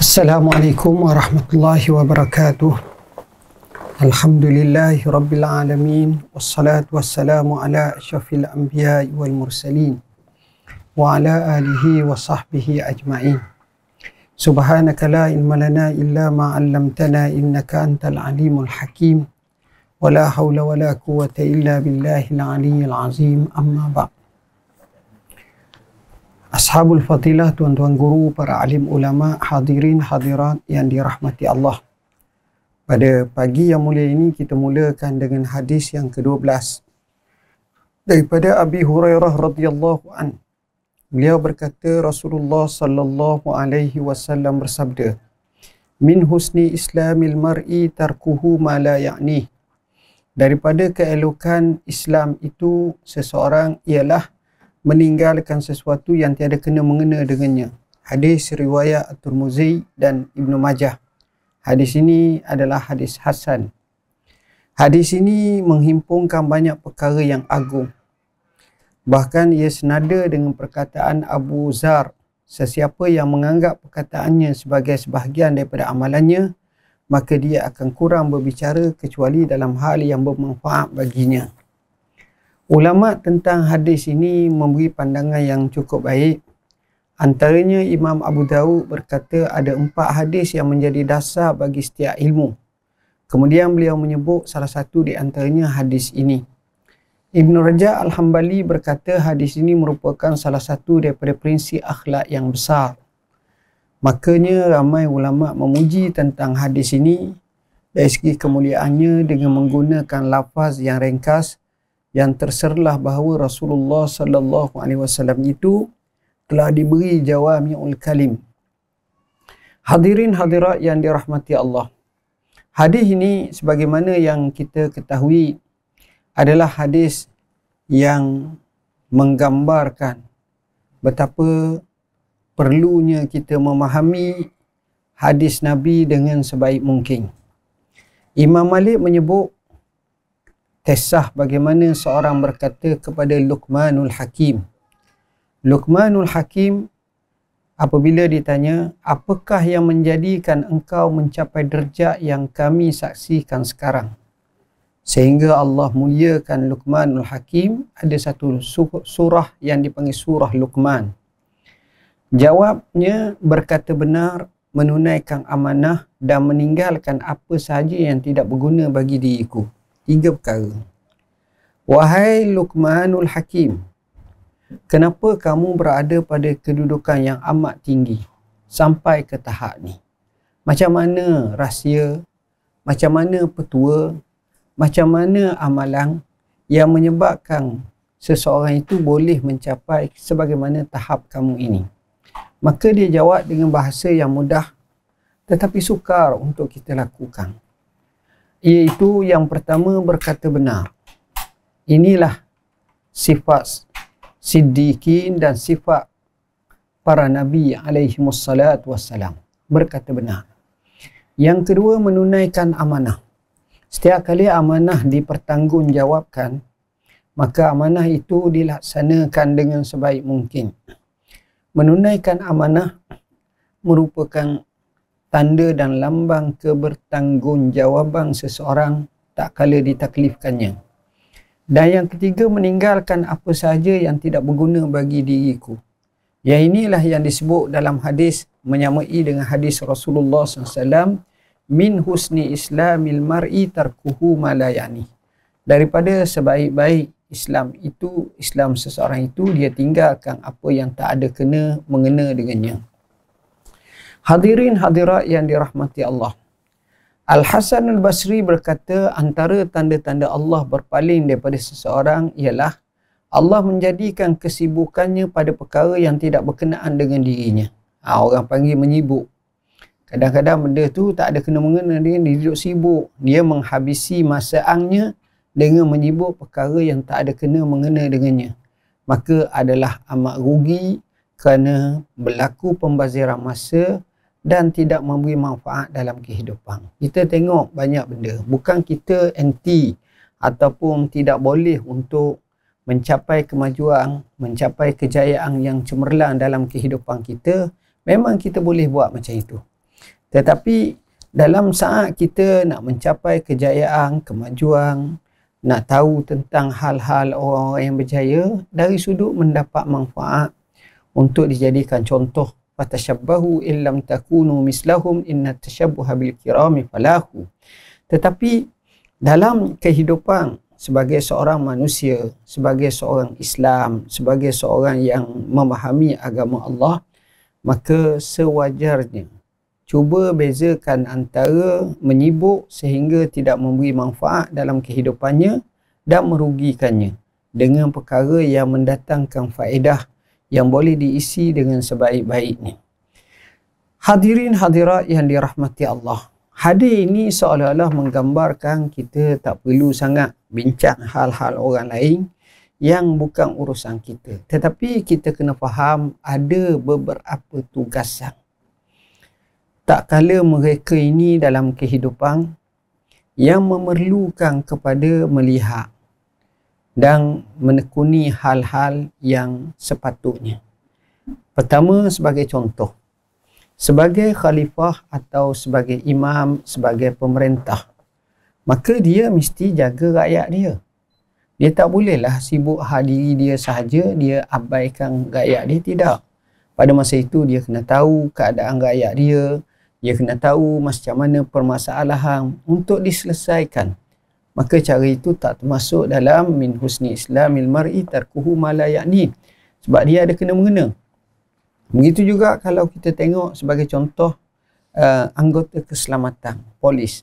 السلام عليكم ورحمة الله وبركاته الحمد لله رب العالمين والصلاة والسلام على أشرف الأنبياء والمرسلين وعلى آله وصحبه أجمعين سبحانك لا علم لنا إلا ما علمتنا إنك أنت العليم الحكيم ولا حول ولا قوة إلا بالله العلي العظيم أما بعد Ashabul Fatilah, tuan-tuan guru, para alim ulama, hadirin, hadirat yang dirahmati Allah. Pada pagi yang mulia ini, kita mulakan dengan hadis yang ke-12. Daripada Abi Hurairah radhiyallahu an. Beliau berkata Rasulullah sallallahu alaihi wasallam bersabda, "Min husni islamil mar'i tarkuhu ma la ya'ni." Daripada keelokan Islam itu seseorang ialah meninggalkan sesuatu yang tiada kena mengena dengannya. Hadis riwayat At-Tirmizi dan Ibnu Majah. Hadis ini adalah hadis hasan. Hadis ini menghimpungkan banyak perkara yang agung. Bahkan ia senada dengan perkataan Abu Zar. Sesiapa yang menganggap perkataannya sebagai sebahagian daripada amalannya, maka dia akan kurang berbicara kecuali dalam hal yang bermanfaat baginya. Ulama tentang hadis ini memberi pandangan yang cukup baik. Antaranya Imam Abu Dawud berkata ada empat hadis yang menjadi dasar bagi setiap ilmu. Kemudian beliau menyebut salah satu di antaranya hadis ini. Ibn Raja Al-Hambali berkata hadis ini merupakan salah satu daripada prinsip akhlak yang besar. Makanya ramai ulama memuji tentang hadis ini dari segi kemuliaannya dengan menggunakan lafaz yang ringkas, yang terserlah bahawa Rasulullah sallallahu alaihi wasallam itu telah diberi jawami'ul kalim. Hadirin hadirat yang dirahmati Allah. Hadis ini sebagaimana yang kita ketahui adalah hadis yang menggambarkan betapa perlunya kita memahami hadis Nabi dengan sebaik mungkin. Imam Malik menyebut kisah bagaimana seorang berkata kepada Luqmanul Hakim. Luqmanul Hakim apabila ditanya, apakah yang menjadikan engkau mencapai derjat yang kami saksikan sekarang? Sehingga Allah muliakan Luqmanul Hakim, ada satu surah yang dipanggil surah Luqman. Jawabnya berkata benar, menunaikan amanah dan meninggalkan apa sahaja yang tidak berguna bagi diriku tiga perkara. Wahai Luqmanul Hakim, kenapa kamu berada pada kedudukan yang amat tinggi sampai ke tahap ni? Macam mana rahsia, macam mana petua, macam mana amalan yang menyebabkan seseorang itu boleh mencapai sebagaimana tahap kamu ini? Maka dia jawab dengan bahasa yang mudah tetapi sukar untuk kita lakukan iaitu yang pertama berkata benar. Inilah sifat siddiqin dan sifat para nabi alaihi wassalatu wassalam berkata benar. Yang kedua menunaikan amanah. Setiap kali amanah dipertanggungjawabkan, maka amanah itu dilaksanakan dengan sebaik mungkin. Menunaikan amanah merupakan tanda dan lambang kebertanggungjawaban seseorang tak kala ditaklifkannya. Dan yang ketiga, meninggalkan apa sahaja yang tidak berguna bagi diriku. Ya inilah yang disebut dalam hadis menyamai dengan hadis Rasulullah SAW min husni islamil mar'i tarkuhu ma daripada sebaik-baik Islam itu Islam seseorang itu dia tinggalkan apa yang tak ada kena mengena dengannya Hadirin hadirat yang dirahmati Allah. Al-Hasan Al-Basri berkata antara tanda-tanda Allah berpaling daripada seseorang ialah Allah menjadikan kesibukannya pada perkara yang tidak berkenaan dengan dirinya. Ha, orang panggil menyibuk. Kadang-kadang benda tu tak ada kena-mengena dia duduk sibuk. Dia menghabisi masa angnya dengan menyibuk perkara yang tak ada kena-mengena dengannya. Maka adalah amat rugi kerana berlaku pembaziran masa dan tidak memberi manfaat dalam kehidupan. Kita tengok banyak benda. Bukan kita anti ataupun tidak boleh untuk mencapai kemajuan, mencapai kejayaan yang cemerlang dalam kehidupan kita. Memang kita boleh buat macam itu. Tetapi dalam saat kita nak mencapai kejayaan, kemajuan, nak tahu tentang hal-hal orang-orang yang berjaya dari sudut mendapat manfaat untuk dijadikan contoh fatashabbahu in takunu mislahum inna tashabbuha bil kirami falahu tetapi dalam kehidupan sebagai seorang manusia sebagai seorang Islam sebagai seorang yang memahami agama Allah maka sewajarnya cuba bezakan antara menyibuk sehingga tidak memberi manfaat dalam kehidupannya dan merugikannya dengan perkara yang mendatangkan faedah yang boleh diisi dengan sebaik-baiknya. Hadirin hadirat yang dirahmati Allah. Hadir ini seolah-olah menggambarkan kita tak perlu sangat bincang hal-hal orang lain yang bukan urusan kita. Tetapi kita kena faham ada beberapa tugasan. Tak kala mereka ini dalam kehidupan yang memerlukan kepada melihat dan menekuni hal-hal yang sepatutnya. Pertama sebagai contoh. Sebagai khalifah atau sebagai imam, sebagai pemerintah. Maka dia mesti jaga rakyat dia. Dia tak bolehlah sibuk hadiri dia sahaja, dia abaikan rakyat dia. Tidak. Pada masa itu dia kena tahu keadaan rakyat dia. Dia kena tahu macam mana permasalahan untuk diselesaikan maka cara itu tak termasuk dalam min husni islamil mar'i tarkuhu ma la sebab dia ada kena mengena begitu juga kalau kita tengok sebagai contoh uh, anggota keselamatan polis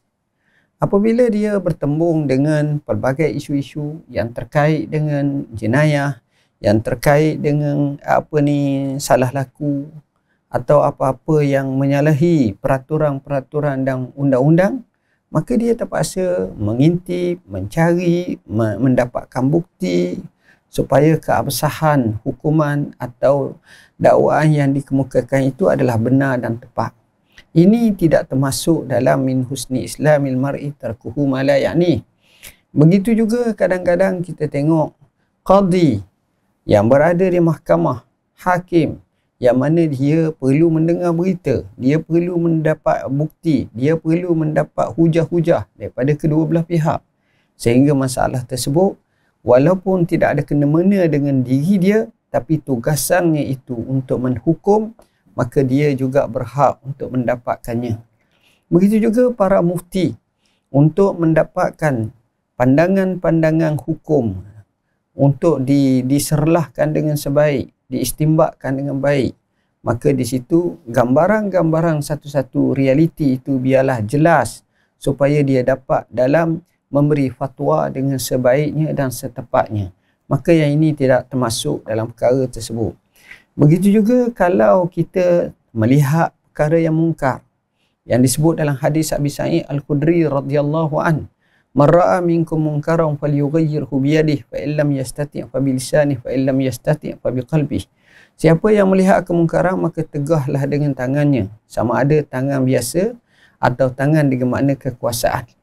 apabila dia bertembung dengan pelbagai isu-isu yang terkait dengan jenayah yang terkait dengan apa ni salah laku atau apa-apa yang menyalahi peraturan-peraturan dan undang-undang maka dia terpaksa mengintip, mencari, mendapatkan bukti supaya keabsahan hukuman atau dakwaan yang dikemukakan itu adalah benar dan tepat. Ini tidak termasuk dalam min husni islamil mar'i tarkuhu ma yakni. Begitu juga kadang-kadang kita tengok qadi yang berada di mahkamah, hakim, yang mana dia perlu mendengar berita, dia perlu mendapat bukti, dia perlu mendapat hujah-hujah daripada kedua belah pihak. Sehingga masalah tersebut, walaupun tidak ada kena-mena dengan diri dia, tapi tugasannya itu untuk menghukum, maka dia juga berhak untuk mendapatkannya. Begitu juga para mufti untuk mendapatkan pandangan-pandangan hukum untuk di, diserlahkan dengan sebaik diistimbakkan dengan baik maka di situ gambaran-gambaran satu-satu realiti itu biarlah jelas supaya dia dapat dalam memberi fatwa dengan sebaiknya dan setepatnya maka yang ini tidak termasuk dalam perkara tersebut begitu juga kalau kita melihat perkara yang mungkar yang disebut dalam hadis Abi Sa'id Al-Khudri radhiyallahu anhu Man ra'a minkum munkaran falyughayyirhu bi yadihi fa in lam yastati' fa bi lisanihi fa in lam yastati' fa bi qalbihi. Siapa yang melihat kemungkaran maka tegahlah dengan tangannya sama ada tangan biasa atau tangan dengan makna kekuasaan.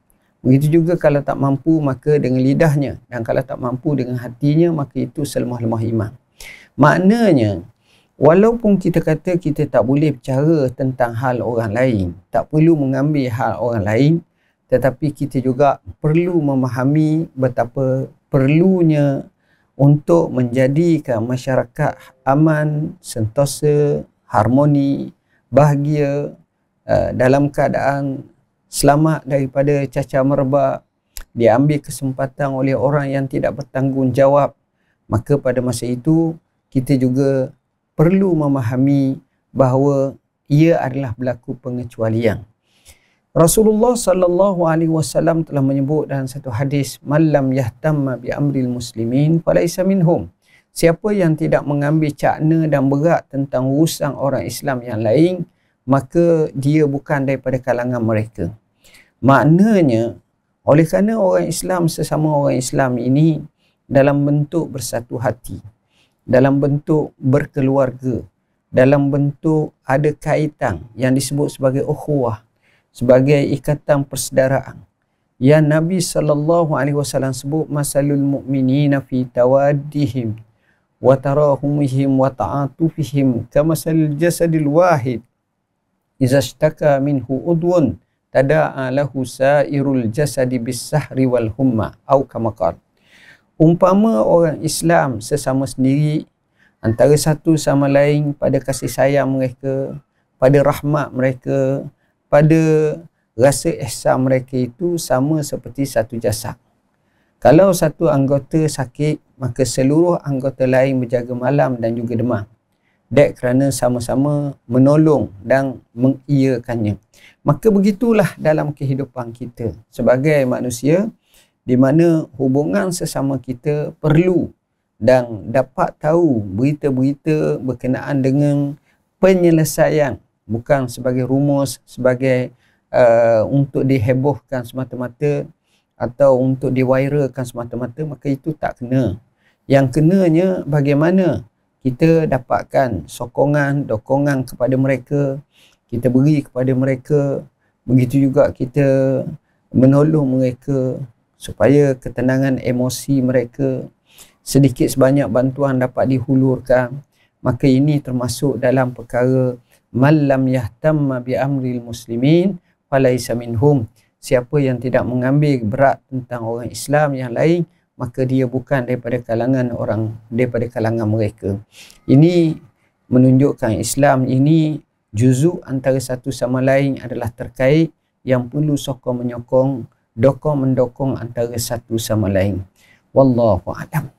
Begitu juga kalau tak mampu maka dengan lidahnya dan kalau tak mampu dengan hatinya maka itu selemah-lemah iman. Maknanya walaupun kita kata kita tak boleh bicara tentang hal orang lain, tak perlu mengambil hal orang lain, tetapi kita juga perlu memahami betapa perlunya untuk menjadikan masyarakat aman, sentosa, harmoni, bahagia uh, dalam keadaan selamat daripada cacar merbak diambil kesempatan oleh orang yang tidak bertanggungjawab maka pada masa itu kita juga perlu memahami bahawa ia adalah berlaku pengecualian. Rasulullah sallallahu alaihi wasallam telah menyebut dalam satu hadis malam yahtamma bi amril muslimin falaisa minhum. Siapa yang tidak mengambil cakna dan berat tentang urusan orang Islam yang lain, maka dia bukan daripada kalangan mereka. Maknanya, oleh kerana orang Islam sesama orang Islam ini dalam bentuk bersatu hati, dalam bentuk berkeluarga, dalam bentuk ada kaitan yang disebut sebagai ukhuwah, sebagai ikatan persaudaraan. Ya Nabi sallallahu alaihi wasallam sebut masalul mu'minina fi tawaddihim wa tarahumihim wa ta'atufihim kama salil jasadil wahid iza shtaka minhu udwun tada'a lahu sa'irul jasadi bisahri wal humma au kama qala umpama orang Islam sesama sendiri antara satu sama lain pada kasih sayang mereka pada rahmat mereka pada rasa ihsan mereka itu sama seperti satu jasad. Kalau satu anggota sakit, maka seluruh anggota lain menjaga malam dan juga demam. Dek kerana sama-sama menolong dan mengiyakannya. Maka begitulah dalam kehidupan kita sebagai manusia di mana hubungan sesama kita perlu dan dapat tahu berita-berita berkenaan dengan penyelesaian bukan sebagai rumus sebagai uh, untuk dihebohkan semata-mata atau untuk diwiralkan semata-mata maka itu tak kena yang kenanya bagaimana kita dapatkan sokongan dokongan kepada mereka kita beri kepada mereka begitu juga kita menolong mereka supaya ketenangan emosi mereka sedikit sebanyak bantuan dapat dihulurkan maka ini termasuk dalam perkara man lam yahtamma bi amril muslimin falaysa minhum siapa yang tidak mengambil berat tentang orang Islam yang lain maka dia bukan daripada kalangan orang daripada kalangan mereka ini menunjukkan Islam ini juzuk antara satu sama lain adalah terkait yang perlu sokong menyokong dokong mendokong antara satu sama lain wallahu alam